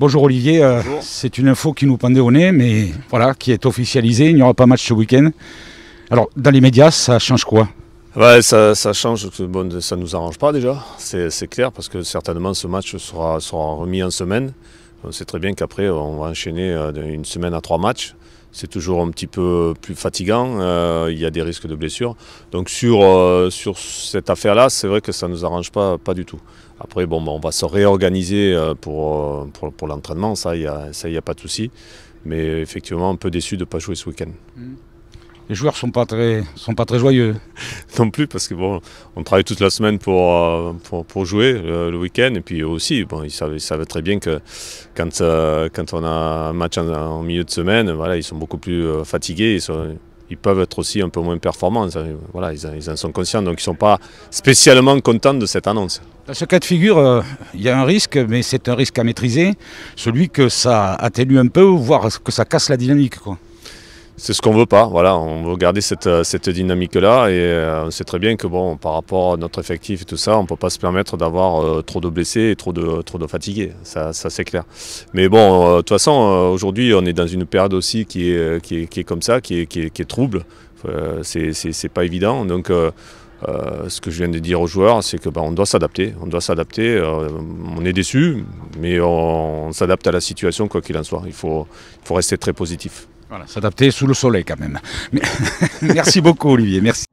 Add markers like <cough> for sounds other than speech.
Bonjour Olivier, euh, c'est une info qui nous pendait au nez, mais voilà, qui est officialisée, il n'y aura pas match ce week-end. Alors, dans les médias, ça change quoi ça, change, ça ne nous arrange pas déjà, c'est clair, parce que certainement ce match sera, sera remis en semaine. On sait très bien qu'après, on va enchaîner euh, une semaine à trois matchs c'est toujours un petit peu plus fatigant, euh, il y a des risques de blessures. Donc sur, euh, sur cette affaire-là, c'est vrai que ça ne nous arrange pas, pas du tout. Après, bon, ben, on va se réorganiser euh, pour, pour, l'entraînement, ça, il n'y a, a pas de souci. Mais effectivement, un peu déçu de ne pas jouer ce week-end. Mmh les joueurs sont pas très sont pas très joyeux. <laughs> Non plus parce que bon, on travaille toute la semaine pour euh, pour, jouer euh, le, week-end et puis aussi bon, ils savent, très bien que quand euh, quand on a un match en, milieu de semaine, voilà, ils sont beaucoup plus fatigués, ils, peuvent être aussi un peu moins performants. Voilà, ils, en sont conscients, donc ils ne sont pas spécialement contents de cette annonce. Dans ce cas de figure, il y a un risque, mais c'est un risque à maîtriser, celui que ça atténue un peu, voire que ça casse la dynamique. Quoi c'est ce qu'on veut pas. Voilà, on veut garder cette, euh, dynamique-là et euh, on sait très bien que bon, par rapport à notre effectif et tout ça, on peut pas se permettre d'avoir euh, trop de blessés et trop de trop de fatigués. Ça, c'est clair. Mais bon, de toute façon, aujourd'hui, on est dans une période aussi qui est qui est, comme ça, qui est qui est, qui trouble. c'est pas évident. Donc ce que je viens de dire aux joueurs, c'est que bah, on doit s'adapter. On doit s'adapter. on est déçu, mais on, s'adapte à la situation quoi qu'il en soit. Il faut, il faut rester très positif. Voilà, s'adapter sous le soleil quand même. <laughs> merci beaucoup Olivier, merci.